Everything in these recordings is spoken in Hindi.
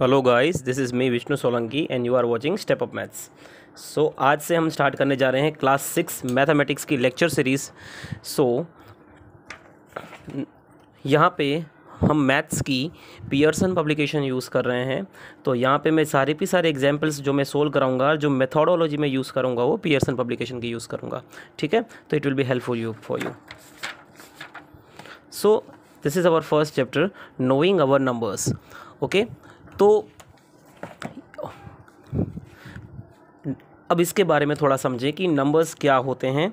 Hello guys this is me Vishnu Solanki and you are watching step up maths so आज से हम स्टार्ट करने जा रहे हैं क्लास सिक्स मैथमेटिक्स की लेक्चर सीरीज़ सो so, यहाँ पे हम मैथ्स की पियर्सन पब्लिकेशन यूज़ कर रहे हैं तो यहाँ पे मैं सारे भी सारे एग्जाम्पल्स जो मैं सोल्व कराऊंगा जो मेथोडोलॉजी में यूज़ करूँगा वो पियर्सन पब्लिकेशन की यूज़ करूँगा ठीक है तो it will be helpful you for you so this is our first chapter knowing our numbers okay तो अब इसके बारे में थोड़ा समझें कि नंबर्स क्या होते हैं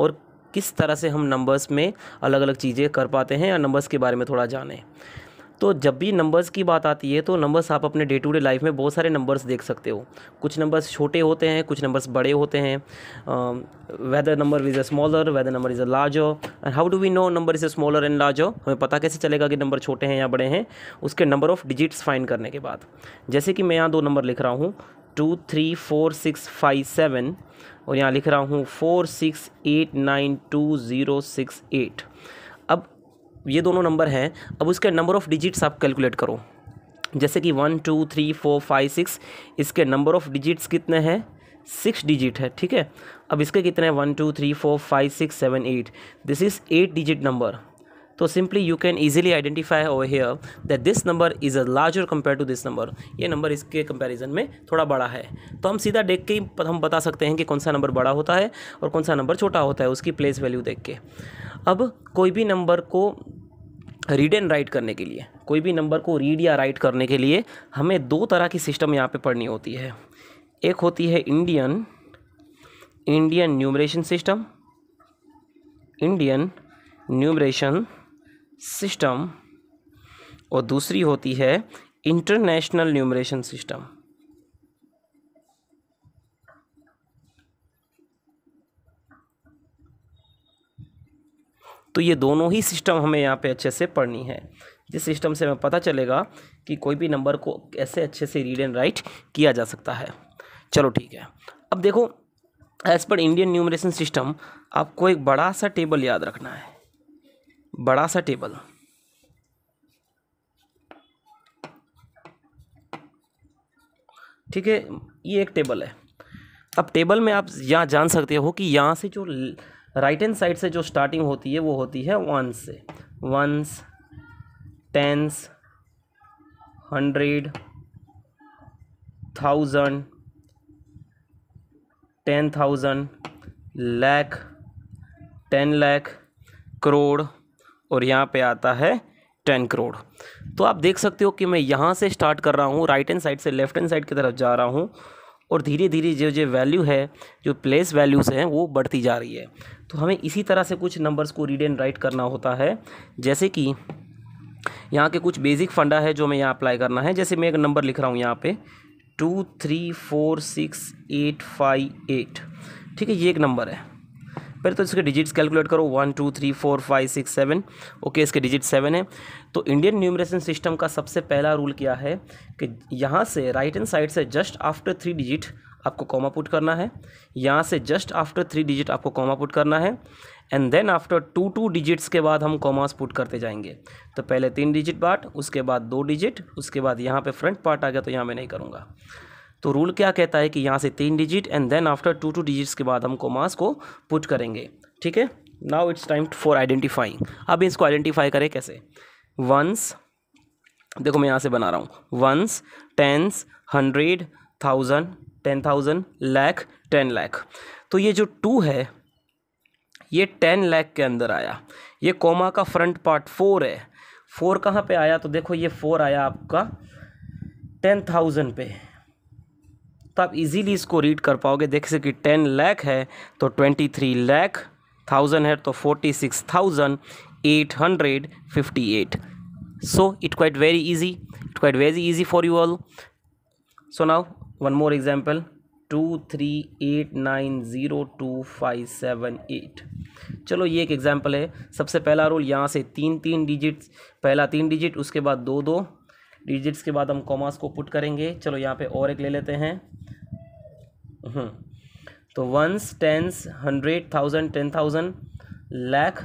और किस तरह से हम नंबर्स में अलग अलग चीज़ें कर पाते हैं या नंबर्स के बारे में थोड़ा जानें तो जब भी नंबर्स की बात आती है तो नंबर्स आप अपने डे टू डे लाइफ में बहुत सारे नंबर्स देख सकते हो कुछ नंबर्स छोटे होते हैं कुछ नंबर्स बड़े होते हैं whether number is a smaller whether number is a larger and how do we know number is a smaller and larger हमें पता कैसे चलेगा कि नंबर छोटे हैं या बड़े हैं उसके नंबर ऑफ़ डिजिट्स फाइन करने के बाद जैसे कि मैं यहाँ दो नंबर लिख रहा हूँ two three four six five seven और यहाँ लिख रहा हूँ four six eight nine two zero six eight ये दोनों नंबर हैं अब उसके नंबर ऑफ़ डिजिट्स आप कैलकुलेट करो जैसे कि one two three four five six इसके नंबर ऑफ़ डिजिट्स कितने हैं सिक्स डिजिट है ठीक है अब इसके कितने हैं one two three four five six seven eight this is eight digit number तो simply you can easily identify over here that this number is a larger compare to this number ये नंबर इसके कंपेरिजन में थोड़ा बड़ा है तो हम सीधा देख के ही हम बता सकते हैं कि कौन सा नंबर बड़ा होता है और कौन सा नंबर छोटा होता है उसकी प्लेस वैल्यू देख के अब कोई भी नंबर को रीड एंड राइट करने के लिए कोई भी नंबर को रीड या राइट करने के लिए हमें दो तरह की सिस्टम यहाँ पे पढ़नी होती है एक होती है Indian Indian numeration system Indian numeration system और दूसरी होती है इंटरनेशनल न्यूमरेशन सिस्टम तो ये दोनों ही सिस्टम हमें यहाँ पे अच्छे से पढ़नी है जिस सिस्टम से हमें पता चलेगा कि कोई भी नंबर को कैसे अच्छे से रीड एंड राइट किया जा सकता है चलो ठीक है अब देखो as per Indian numeration system आपको एक बड़ा सा टेबल याद रखना है बड़ा सा टेबल ठीक है ये एक टेबल है अब टेबल में आप यहाँ जान सकते हो कि यहाँ से जो राइट हैंड साइड से जो स्टार्टिंग होती है वो होती है वन से ones tens hundred thousand ten thousand lakh ten lakh crore और यहाँ पे आता है टेन करोड़ तो आप देख सकते हो कि मैं यहाँ से स्टार्ट कर रहा हूँ राइट एंड साइड से लेफ्ट एंड साइड की तरफ जा रहा हूँ और धीरे धीरे जो जो वैल्यू है जो प्लेस वैल्यूज़ हैं वो बढ़ती जा रही है तो हमें इसी तरह से कुछ नंबर्स को रीड एंड राइट करना होता है जैसे कि यहाँ के कुछ बेसिक फंडा है जो मैं यहाँ अप्लाई करना है जैसे मैं एक नंबर लिख रहा हूँ यहाँ पे two three four six eight five eight ठीक है ये एक नंबर है पहले तो इसके डिजिट्स कैलकुलेट करो one two three four five six seven okay इसके डिजिट सेवन है तो इंडियन न्यूमरेशन सिस्टम का सबसे पहला रूल क्या है कि यहाँ से राइट हैंड साइड से जस्ट आफ्टर थ्री डिजिट आपको कॉमा पुट करना है यहाँ से जस्ट आफ्टर थ्री डिजिट आपको कॉमा पुट करना है and then after two two digits के बाद हम कॉमास पुट करते जाएंगे तो पहले तीन डिजिट पार्ट उसके बाद दो डिजिट उसके बाद यहाँ पे फ्रंट पार्ट आ गया तो यहाँ मैं नहीं करूँगा तो रूल क्या कहता है कि यहाँ से तीन digit and then after two two digits के बाद हम कॉमास को पुट करेंगे ठीक है now it's time for identifying अब इसको आइडेंटिफाई करें कैसे वंस देखो मैं यहाँ से बना रहा हूँ ones tens hundred thousand ten thousand lakh ten lakh तो ये जो टू है ये टेन लैख के अंदर आया ये कोमा का फ्रंट पार्ट फोर है फोर कहाँ पे आया तो देखो ये फोर आया आपका टेन थाउजेंड पे तो आप इजीली इसको रीड कर पाओगे देख सके टेन लैख है तो ट्वेंटी थ्री लैख थाउजेंड है तो forty six thousand eight hundred fifty eight so it it quite quite very easy for you all so now one more example two three eight nine zero two five seven eight चलो ये एक एग्जाम्पल है सबसे पहला रूल यहाँ से तीन तीन डिजिट पहला तीन डिजिट उसके बाद दो दो डिजिट्स के बाद हम कॉमास को पुट करेंगे चलो यहाँ पे और एक ले लेते हैं हम्म। तो ones tens hundred thousand ten thousand lakh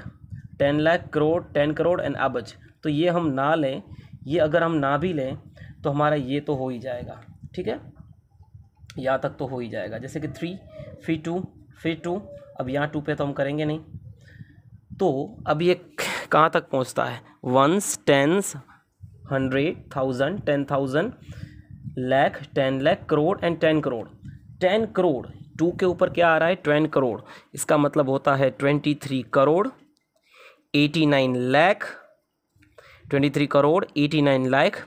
ten lakh crore ten crore and अबज तो ये हम ना लें ये अगर हम ना भी लें तो हमारा ये तो हो ही जाएगा ठीक है यहाँ तक तो हो ही जाएगा जैसे कि थ्री फिर टू फिर टू अब यहाँ टू पे तो हम करेंगे नहीं तो अब ये कहाँ तक पहुँचता है ones tens hundred thousand ten thousand lakh ten lakh crore and ten crore ten crore two के ऊपर क्या आ रहा है ट्वेन करोड़ इसका मतलब होता है twenty three crore eighty nine lakh twenty three crore eighty nine lakh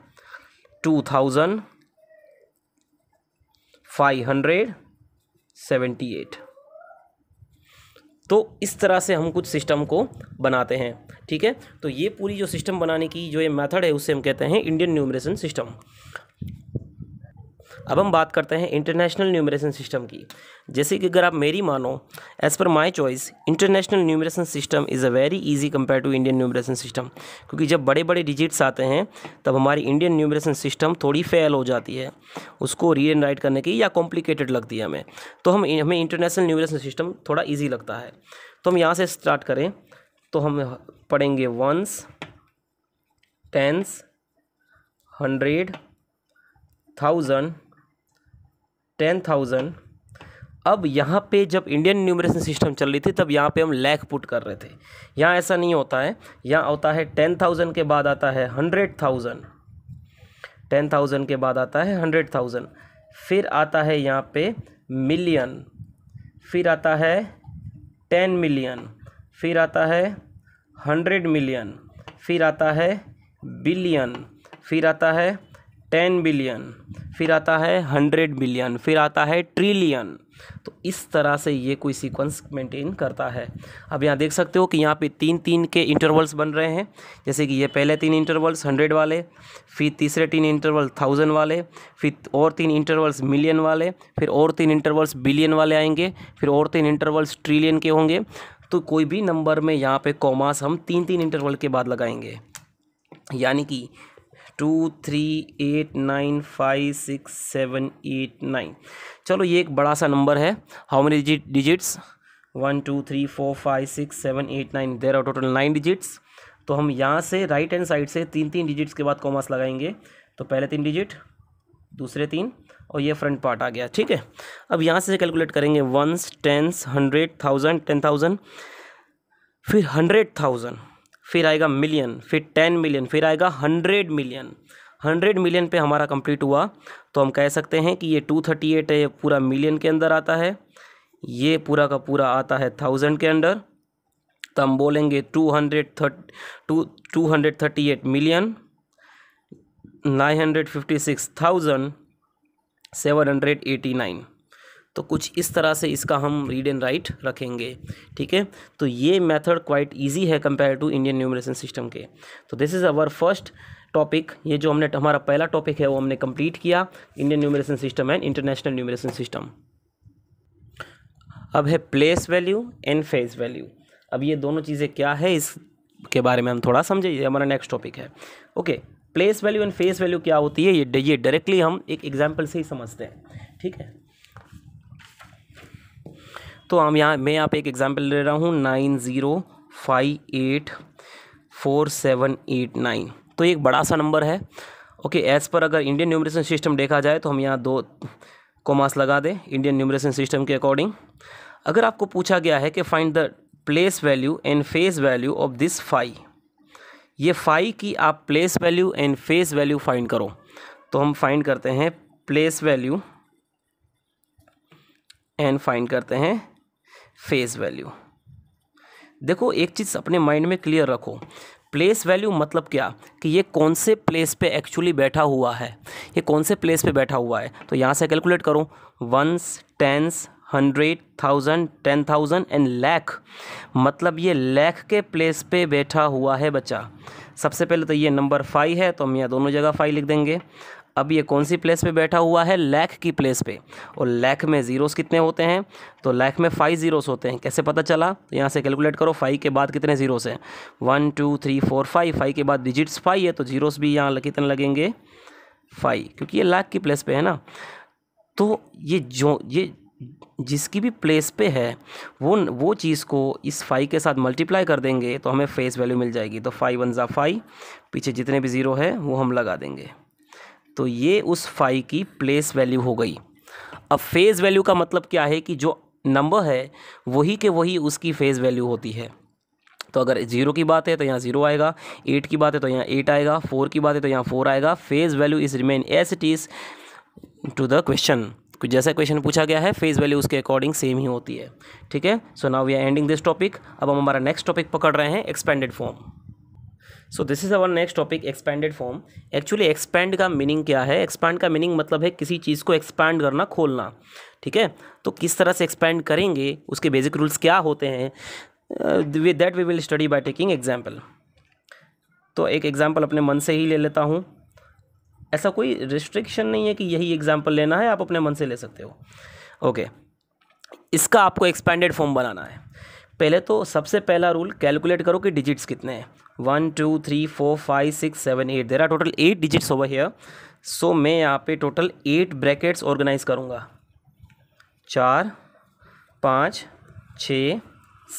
two thousand five hundred seventy eight तो इस तरह से हम कुछ सिस्टम को बनाते हैं ठीक है तो ये पूरी जो सिस्टम बनाने की जो ये मेथड है उससे हम कहते हैं इंडियन न्यूमरेशन सिस्टम अब हम बात करते हैं इंटरनेशनल न्यूमरेशन सिस्टम की जैसे कि अगर आप मेरी मानो as per my choice international numeration system is a very easy compare to Indian numeration system क्योंकि जब बड़े बड़े डिजिट्स आते हैं तब हमारी इंडियन न्यूमरेशन सिस्टम थोड़ी फेल हो जाती है उसको रीड एंड राइट करने की या कॉम्प्लिकेटेड लगती है हमें तो हम हमें इंटरनेशनल न्यूमरेशन सिस्टम थोड़ा ईजी लगता है तो हम यहाँ से स्टार्ट करें तो हम पढ़ेंगे ones tens hundred thousand ten thousand अब यहाँ पे जब इंडियन न्यूमरेशन सिस्टम चल रही थी तब यहाँ पे हम लैख पुट कर रहे थे यहाँ ऐसा नहीं होता है यहाँ होता है टेन थाउजेंड के बाद आता है हंड्रेड थाउजेंड टेन थाउजेंड के बाद आता है हंड्रेड थाउजेंड फिर आता है यहाँ पे मिलियन फिर आता है टेन मिलियन फिर आता है हंड्रेड मिलियन फिर आता है बिलियन फिर आता है टेन बिलियन फिर आता है हंड्रेड बिलियन फिर आता है ट्रिलियन तो इस तरह से ये कोई सीक्वेंस मेंटेन करता है अब यहाँ देख सकते हो कि यहाँ पे तीन तीन के इंटरवल्स बन रहे हैं जैसे कि ये पहले तीन इंटरवल्स हंड्रेड वाले फिर तीसरे तीन इंटरवल थाउजेंड वाले फिर और तीन इंटरवल्स मिलियन वाले फिर और तीन इंटरवल्स बिलियन वाले आएंगे फिर और तीन इंटरवल्स ट्रिलियन के होंगे तो कोई भी नंबर में यहाँ पे कॉमास हम तीन तीन इंटरवल के बाद लगाएंगे यानी कि two three eight nine five six seven eight nine चलो ये एक बड़ा सा नंबर है how many digit digits one two three four five six seven eight nine there are total nine digits तो हम यहाँ से राइट हैंड साइड से तीन तीन डिजिट्स के बाद कॉमर्स लगाएंगे तो पहले तीन डिजिट दूसरे तीन और ये फ्रंट पार्ट आ गया ठीक है अब यहाँ से कैलकुलेट करेंगे ones tens hundred thousand ten thousand फिर हंड्रेड थाउजेंड फिर आएगा मिलियन फिर टेन मिलियन फिर आएगा हंड्रेड मिलियन हंड्रेड मिलियन पे हमारा कंप्लीट हुआ तो हम कह सकते हैं कि ये टू थर्टी एट है ये पूरा मिलियन के अंदर आता है ये पूरा का पूरा आता है थाउजेंड के अंडर तो हम बोलेंगे two hundred thirty two two hundred thirty eight million nine hundred fifty six thousand seven hundred eighty nine तो कुछ इस तरह से इसका हम रीड एंड राइट रखेंगे ठीक है तो ये मेथड क्वाइट इजी है compare to Indian numeration system के तो this is our first topic ये जो हमने हमारा पहला टॉपिक है वो हमने कंप्लीट किया Indian numeration system and international numeration system अब है place value and face value अब ये दोनों चीज़ें क्या है इसके बारे में हम थोड़ा समझे ये हमारा नेक्स्ट टॉपिक है okay place value and face value क्या होती है ये ये डायरेक्टली हम एक एग्जाम्पल से ही समझते हैं ठीक है तो हम यहाँ मैं यहाँ पे एक एग्जाम्पल ले रहा हूँ nine zero five eight four seven eight nine तो एक बड़ा सा नंबर है ओके एज़ पर अगर इंडियन न्यूमरेशन सिस्टम देखा जाए तो हम यहाँ दो कॉमास लगा दें इंडियन न्यूमरेशन सिस्टम के अकॉर्डिंग अगर आपको पूछा गया है कि find the place value and face value of this five ये फाई की आप place value and face value find करो तो हम फाइंड करते हैं प्लेस वैल्यू एंड फाइंड करते हैं फेस वैल्यू देखो एक चीज़ अपने माइंड में क्लियर रखो प्लेस वैल्यू मतलब क्या कि ये कौन से प्लेस पे एक्चुअली बैठा हुआ है ये कौन से प्लेस पे बैठा हुआ है तो यहाँ से कैलकुलेट करो ones tens hundred thousand ten thousand and lakh मतलब ये लैख के प्लेस पे बैठा हुआ है बच्चा सबसे पहले तो ये नंबर फाइव है तो हम यहाँ दोनों जगह फाइव लिख देंगे अब ये कौन सी प्लेस पे बैठा हुआ है लैख की प्लेस पे और लैख में ज़ीरोस कितने होते हैं तो लैख में फाइव ज़ीरोस होते हैं कैसे पता चला तो यहाँ से कैलकुलेट करो फाइव के बाद कितने ज़ीरोस हैं one two three four five five के बाद डिजिट्स फाइव है तो ज़ीरोस भी यहाँ कितने लगेंगे फाइव क्योंकि ये लैख की प्लेस पे है ना तो ये जो ये जिसकी भी प्लेस पे है वो वो चीज़ को इस फाइव के साथ मल्टीप्लाई कर देंगे तो हमें फेस वैल्यू मिल जाएगी तो फाइव वन ज़ा फाइव पीछे जितने भी ज़ीरो है वो हम लगा देंगे तो ये उस फाइव की प्लेस वैल्यू हो गई अब फेज़ वैल्यू का मतलब क्या है कि जो नंबर है वही के वही उसकी फेज़ वैल्यू होती है तो अगर जीरो की बात है तो यहाँ जीरो आएगा एट की बात है तो यहाँ एट आएगा फोर की बात है तो यहाँ फोर आएगा face value is remain as it is to the question जैसा क्वेश्चन पूछा गया है फेस वैल्यू उसके अकॉर्डिंग सेम ही होती है ठीक है so now we are ending this topic अब हम हमारा नेक्स्ट टॉपिक पकड़ रहे हैं expanded form so this is our next topic expanded form actually expand का मीनिंग क्या है एक्सपैंड का मीनिंग मतलब है किसी चीज़ को एक्सपैंड करना खोलना ठीक है तो किस तरह से एक्सपेंड करेंगे उसके बेसिक रूल्स क्या होते हैं with that we will study by taking example तो एक एग्जाम्पल अपने मन से ही ले लेता हूँ ऐसा कोई रिस्ट्रिक्शन नहीं है कि यही एग्जाम्पल लेना है आप अपने मन से ले सकते हो ओके इसका आपको एक्सपेंडेड फॉर्म बनाना है पहले तो सबसे पहला रूल कैलकुलेट करो कि डिजिट्स कितने हैं one two three four five six seven eight there are total eight digits over here so मैं यहाँ पे टोटल एट ब्रैकेट्स ऑर्गेनाइज करूँगा चार पाँच छ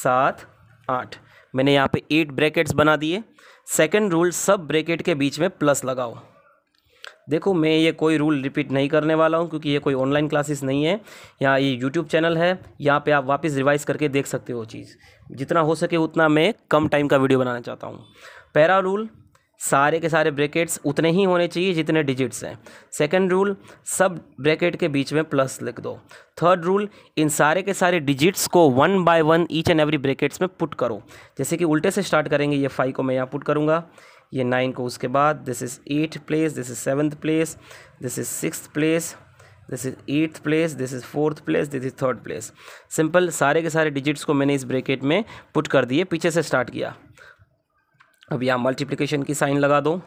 सात आठ मैंने यहाँ पे एट ब्रैकेट्स बना दिए सेकंड रूल सब ब्रैकेट के बीच में प्लस लगाओ देखो मैं ये कोई रूल रिपीट नहीं करने वाला हूँ क्योंकि ये कोई ऑनलाइन क्लासेस नहीं है यहाँ ये यूट्यूब चैनल है यहाँ पे आप वापस रिवाइज करके देख सकते हो चीज़ जितना हो सके उतना मैं कम टाइम का वीडियो बनाना चाहता हूँ पहला रूल सारे के सारे ब्रैकेट्स उतने ही होने चाहिए जितने डिजिट्स हैं सेकंड रूल सब ब्रैकेट के बीच में प्लस लिख दो थर्ड रूल इन सारे के सारे डिजिट्स को one by one each and every brackets में पुट करो जैसे कि उल्टे से स्टार्ट करेंगे ये फाइव को मैं यहाँ पुट करूँगा ये नाइन को उसके बाद this is eight place this is seventh place this is six place this is eighth place this is fourth place this is third place simple सारे के सारे डिजिट्स को मैंने इस ब्रेकेट में पुट कर दिए पीछे से स्टार्ट किया अब यहाँ मल्टीप्लीकेशन की साइन लगा दो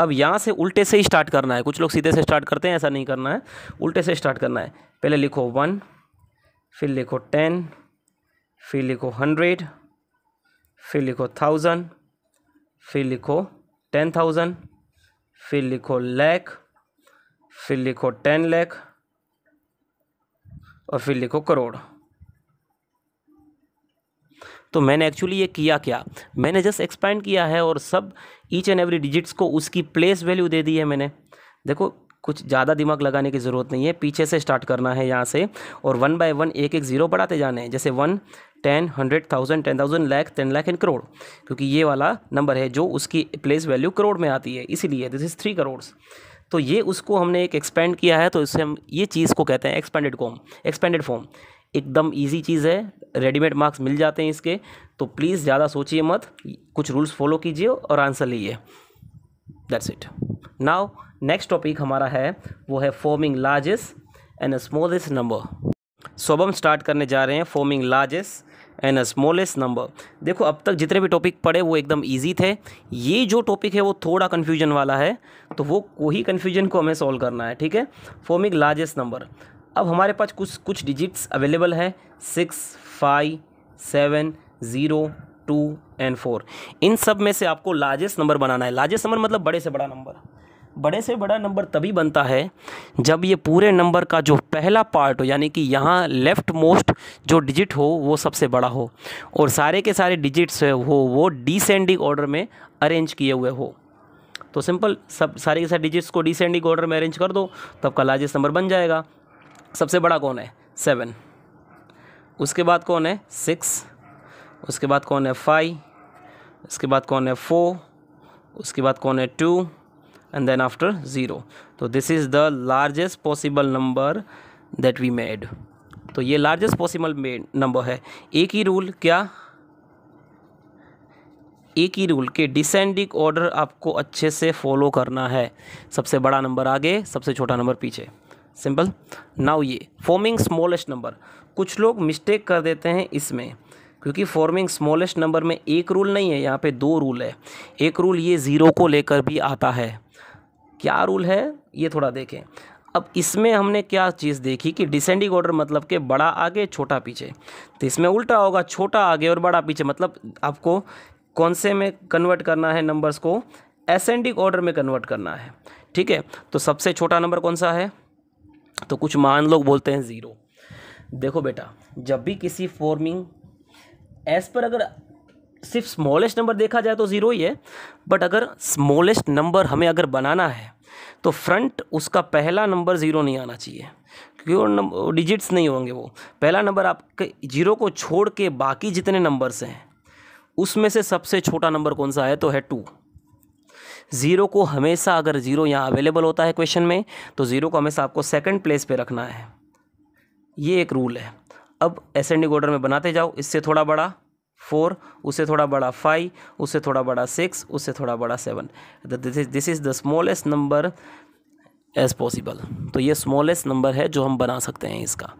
अब यहाँ से उल्टे से ही स्टार्ट करना है कुछ लोग सीधे से स्टार्ट करते हैं ऐसा नहीं करना है उल्टे से स्टार्ट करना है पहले लिखो वन फिर लिखो टेन फिर लिखो हंड्रेड फिर लिखो थाउजेंड फिर लिखो टेन थाउजेंड फिर लिखो लैख फिर लिखो टेन लैख और फिर लिखो करोड़ तो मैंने एक्चुअली ये किया क्या मैंने जस्ट एक्सपैंड किया है और सब ईच एंड एवरी डिजिट्स को उसकी प्लेस वैल्यू दे दी है मैंने देखो कुछ ज़्यादा दिमाग लगाने की ज़रूरत नहीं है पीछे से स्टार्ट करना है यहाँ से और वन बाय वन एक एक ज़ीरो बढ़ाते जाने हैं जैसे one ten hundred thousand ten thousand lakh ten lakh and crore क्योंकि ये वाला नंबर है जो उसकी प्लेस वैल्यू करोड़ में आती है इसीलिए दिस इज़ थ्री करोड़ तो ये उसको हमने एक एक्सपेंड किया है तो इससे हम ये चीज़ को कहते हैं एक्सपेंडेड कॉम एक्सपेंडेड फॉर्म एकदम ईजी चीज़ है रेडीमेड मार्क्स मिल जाते हैं इसके तो प्लीज़ ज़्यादा सोचिए मत कुछ रूल्स फॉलो कीजिए और आंसर लीजिए that's it now next topic हमारा है वो है forming largest and smallest number so अब हम स्टार्ट करने जा रहे हैं forming largest and smallest number देखो अब तक जितने भी टॉपिक पढ़े वो एकदम ईजी थे ये जो टॉपिक है वो थोड़ा कन्फ्यूजन वाला है तो वो कोई कन्फ्यूजन को हमें सॉल्व करना है ठीक है फॉर्मिंग लार्जेस्ट नंबर अब हमारे पास कुछ कुछ डिजिट्स अवेलेबल है six five seven zero two and four इन सब में से आपको लार्जेस्ट नंबर बनाना है लार्जेस्ट नंबर मतलब बड़े से बड़ा नंबर बड़े से बड़ा नंबर तभी बनता है जब ये पूरे नंबर का जो पहला पार्ट हो यानी कि यहाँ लेफ़्ट मोस्ट जो डिजिट हो वो सबसे बड़ा हो और सारे के सारे डिजिट्स हो वो डिसेंडिंग ऑर्डर में अरेंज किए हुए हो तो सिंपल सब सारे के सारे डिजिट्स को डिसेंडिंग ऑर्डर में अरेंज कर दो तो आपका लार्जेस्ट नंबर बन जाएगा सबसे बड़ा कौन है सेवन उसके बाद कौन है सिक्स उसके बाद कौन है फाइव उसके बाद कौन है फोर उसके बाद कौन है two and then after zero. so this is the largest possible number that we made तो ये लार्जेस्ट पॉसिबल नंबर है एक ही रूल क्या एक ही रूल के डिसेंडिंग ऑर्डर आपको अच्छे से फॉलो करना है सबसे बड़ा नंबर आगे सबसे छोटा नंबर पीछे सिंपल नाउ ये फॉर्मिंग स्मॉलेस्ट नंबर कुछ लोग मिस्टेक कर देते हैं इसमें क्योंकि फॉर्मिंग स्मॉलेस्ट नंबर में एक रूल नहीं है यहाँ पे दो रूल है एक रूल ये ज़ीरो को लेकर भी आता है क्या रूल है ये थोड़ा देखें अब इसमें हमने क्या चीज़ देखी कि डिसेंडिंग ऑर्डर मतलब के बड़ा आगे छोटा पीछे तो इसमें उल्टा होगा छोटा आगे और बड़ा पीछे मतलब आपको कौन से में कन्वर्ट करना है नंबर्स को एसेंडिंग ऑर्डर में कन्वर्ट करना है ठीक है तो सबसे छोटा नंबर कौन सा है तो कुछ मान लोग बोलते हैं ज़ीरो देखो बेटा जब भी किसी फॉर्मिंग एज पर अगर सिर्फ स्मॉलेस्ट नंबर देखा जाए तो ज़ीरो ही है बट अगर स्मॉलेस्ट नंबर हमें अगर बनाना है तो फ्रंट उसका पहला नंबर ज़ीरो नहीं आना चाहिए क्योंकि डिजिट्स नहीं होंगे वो पहला नंबर आपके जीरो को छोड़ के बाकी जितने नंबर्स हैं उसमें से सबसे छोटा नंबर कौन सा है तो है टू ज़ीरो को हमेशा अगर ज़ीरो यहाँ अवेलेबल होता है क्वेश्चन में तो ज़ीरो को हमेशा आपको सेकंड प्लेस पे रखना है ये एक रूल है अब एसेंडिंग ऑर्डर में बनाते जाओ इससे थोड़ा बड़ा फोर उससे थोड़ा बड़ा फाइव उससे थोड़ा बड़ा सिक्स उससे थोड़ा बड़ा seven this is this is the smallest number as possible तो ये स्मॉलेस्ट नंबर है जो हम बना सकते हैं इसका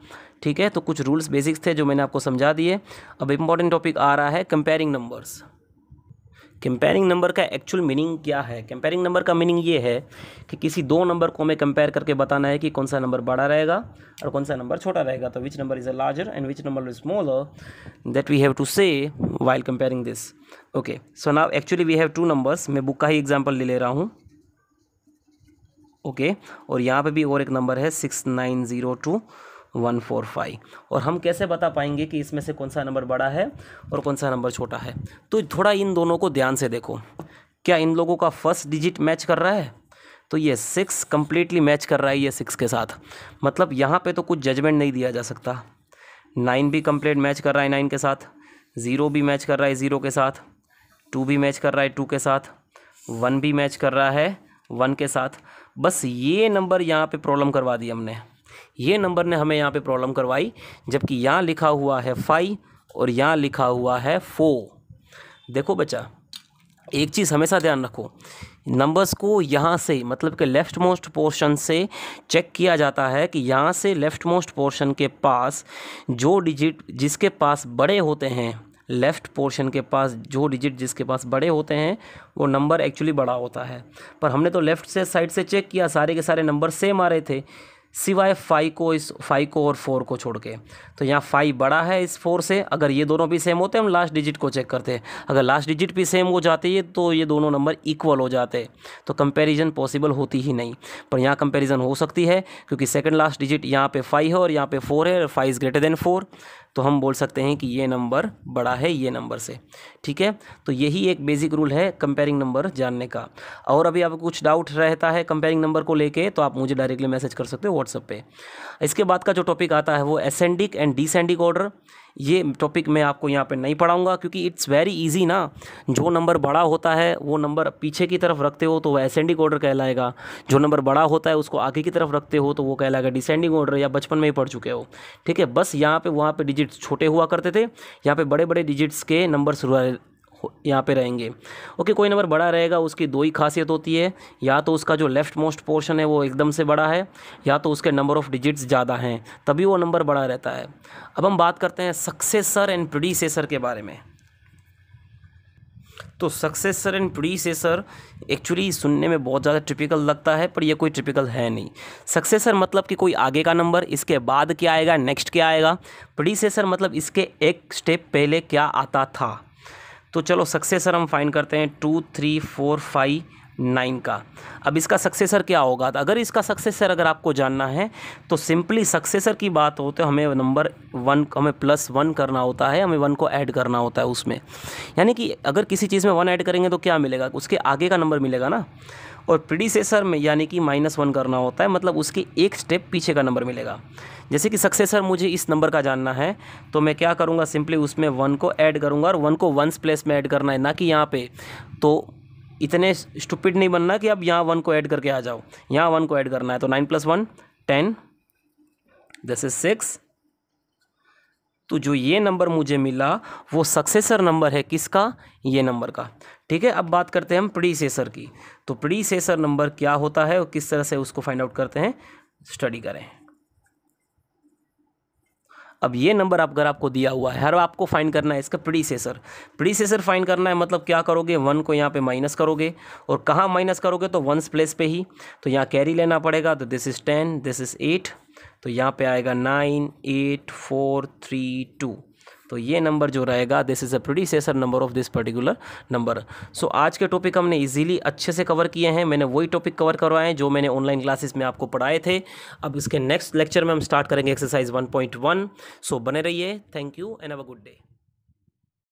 ठीक है तो कुछ रूल्स बेसिक्स थे जो मैंने आपको समझा दिए अब इम्पॉर्टेंट टॉपिक आ रहा है कंपेयरिंग नंबर्स कंपेयरिंग नंबर का एक्चुअल मीनिंग क्या है कंपेयरिंग नंबर का मीनिंग ये है कि किसी दो नंबर को हमें कंपेयर करके बताना है कि कौन सा नंबर बड़ा रहेगा और कौन सा नंबर छोटा रहेगा तो which number is a larger and which number is smaller that we have to say while comparing this okay so now actually we have two numbers मैं बुक का ही एग्जाम्पल ले ले रहा हूँ ओके okay, और यहाँ पे भी और एक नंबर है six nine zero two one four five और हम कैसे बता पाएंगे कि इसमें से कौन सा नंबर बड़ा है और कौन सा नंबर छोटा है तो थोड़ा इन दोनों को ध्यान से देखो क्या इन लोगों का फर्स्ट डिजिट मैच कर रहा है तो ये सिक्स कम्प्लीटली मैच कर रहा है ये सिक्स के साथ मतलब यहाँ पे तो कुछ जजमेंट नहीं दिया जा सकता नाइन भी कम्प्लीट मैच कर रहा है नाइन के साथ ज़ीरो भी मैच कर रहा है ज़ीरो के साथ टू भी मैच कर रहा है टू के साथ वन भी मैच कर रहा है वन के साथ बस ये नंबर यहाँ पे प्रॉब्लम करवा दी हमने ये नंबर ने हमें यहाँ पे प्रॉब्लम करवाई जबकि यहाँ लिखा हुआ है फाइव और यहाँ लिखा हुआ है फो देखो बच्चा एक चीज़ हमेशा ध्यान रखो नंबर्स को यहाँ से मतलब कि लेफ़्ट मोस्ट पोर्शन से चेक किया जाता है कि यहाँ से लेफ़्ट मोस्ट पोर्शन के पास जो डिजिट जिसके पास बड़े होते हैं लेफ़्ट पोर्शन के पास जो डिजिट जिसके पास बड़े होते हैं वो नंबर एक्चुअली बड़ा होता है पर हमने तो लेफ़्ट से साइड से चेक किया सारे के सारे नंबर सेम आ रहे थे सिवाय फाइव को इस फाइव को और फोर को छोड़ के तो यहाँ फाइव बड़ा है इस फोर से अगर ये दोनों भी सेम होते हम लास्ट डिजिट को चेक करते अगर लास्ट डिजिट भी सेम हो जाती है तो ये दोनों नंबर इक्वल हो जाते तो कंपेरिजन पॉसिबल होती ही नहीं पर यहाँ कंपेरिजन हो सकती है क्योंकि सेकेंड लास्ट डिजिट यहाँ पे फाइव है और यहाँ पे फोर है और five is greater than four तो हम बोल सकते हैं कि ये नंबर बड़ा है ये नंबर से ठीक है तो यही एक बेसिक रूल है कंपेयरिंग नंबर जानने का और अभी आपको कुछ डाउट रहता है कंपेयरिंग नंबर को लेके तो आप मुझे डायरेक्टली मैसेज कर सकते हो व्हाट्सअप पे इसके बाद का जो टॉपिक आता है वो एसेंडिक एंड डिसेंडिक ऑर्डर ये टॉपिक मैं आपको यहाँ पे नहीं पढ़ाऊँगा क्योंकि इट्स वेरी इजी ना जो नंबर बड़ा होता है वो नंबर पीछे की तरफ रखते हो तो वह असेंडिंग ऑर्डर कहलाएगा जो नंबर बड़ा होता है उसको आगे की तरफ रखते हो तो वो कहलाएगा डिसेंडिंग ऑर्डर या बचपन में ही पढ़ चुके हो ठीक है बस यहाँ पर वहाँ पर डिजिट्स छोटे हुआ करते थे यहाँ पर बड़े बड़े डिजिट्स के नंबर यहाँ पे रहेंगे ओके कोई नंबर बड़ा रहेगा उसकी दो ही खासियत होती है या तो उसका जो लेफ्ट मोस्ट पोर्शन है वो एकदम से बड़ा है या तो उसके नंबर ऑफ़ डिजिट्स ज़्यादा हैं तभी वो नंबर बड़ा रहता है अब हम बात करते हैं सक्सेसर एंड प्रोड्यूसेसर के बारे में तो सक्सेसर एंड प्रीसेसर एक्चुअली सुनने में बहुत ज़्यादा टिपिकल लगता है पर यह कोई टिपिकल है नहीं सक्सेसर मतलब कि कोई आगे का नंबर इसके बाद क्या आएगा नेक्स्ट क्या आएगा प्रीसेसर मतलब इसके एक स्टेप पहले क्या आता था तो चलो सक्सेसर हम फाइंड करते हैं two three four five nine का अब इसका सक्सेसर क्या होगा तो अगर इसका सक्सेसर अगर आपको जानना है तो सिंपली सक्सेसर की बात हो तो हमें नंबर वन हमें प्लस वन करना होता है हमें वन को ऐड करना होता है उसमें यानी कि अगर किसी चीज़ में वन ऐड करेंगे तो क्या मिलेगा उसके आगे का नंबर मिलेगा ना और प्रीडिसेसर में यानी कि माइनस वन करना होता है मतलब उसके एक स्टेप पीछे का नंबर मिलेगा जैसे कि सक्सेसर मुझे इस नंबर का जानना है तो मैं क्या करूँगा सिंपली उसमें वन को ऐड करूँगा और वन को वंस प्लेस में ऐड करना है ना कि यहाँ पे तो इतने स्टूपिड नहीं बनना कि अब यहाँ वन को ऐड करके आ जाओ यहाँ वन को ऐड करना है तो nine plus one ten this is six तो जो ये नंबर मुझे मिला वो सक्सेसर नंबर है किसका ये नंबर का ठीक है अब बात करते हैं हम प्रीसेसर की तो प्रीसेसर नंबर क्या होता है और किस तरह से उसको फाइंड आउट करते हैं स्टडी करें अब ये नंबर आप अगर आपको दिया हुआ है हर आपको फाइंड करना है इसका प्रीसेसर प्रीसेसर फाइंड करना है मतलब क्या करोगे वन को यहाँ पे माइनस करोगे और कहाँ माइनस करोगे तो वंस प्लेस पे ही तो यहाँ कैरी लेना पड़ेगा तो this is ten this is eight तो यहाँ पे आएगा nine eight four three two तो ये नंबर जो रहेगा this is a predecessor number of this particular number so आज के टॉपिक हमने इजीली अच्छे से कवर किए हैं मैंने वही टॉपिक कवर करवाए हैं जो मैंने ऑनलाइन क्लासेस में आपको पढ़ाए थे अब इसके नेक्स्ट लेक्चर में हम स्टार्ट करेंगे एक्सरसाइज वन सो बने रहिए थैंक यू एंड अव अ गुड डे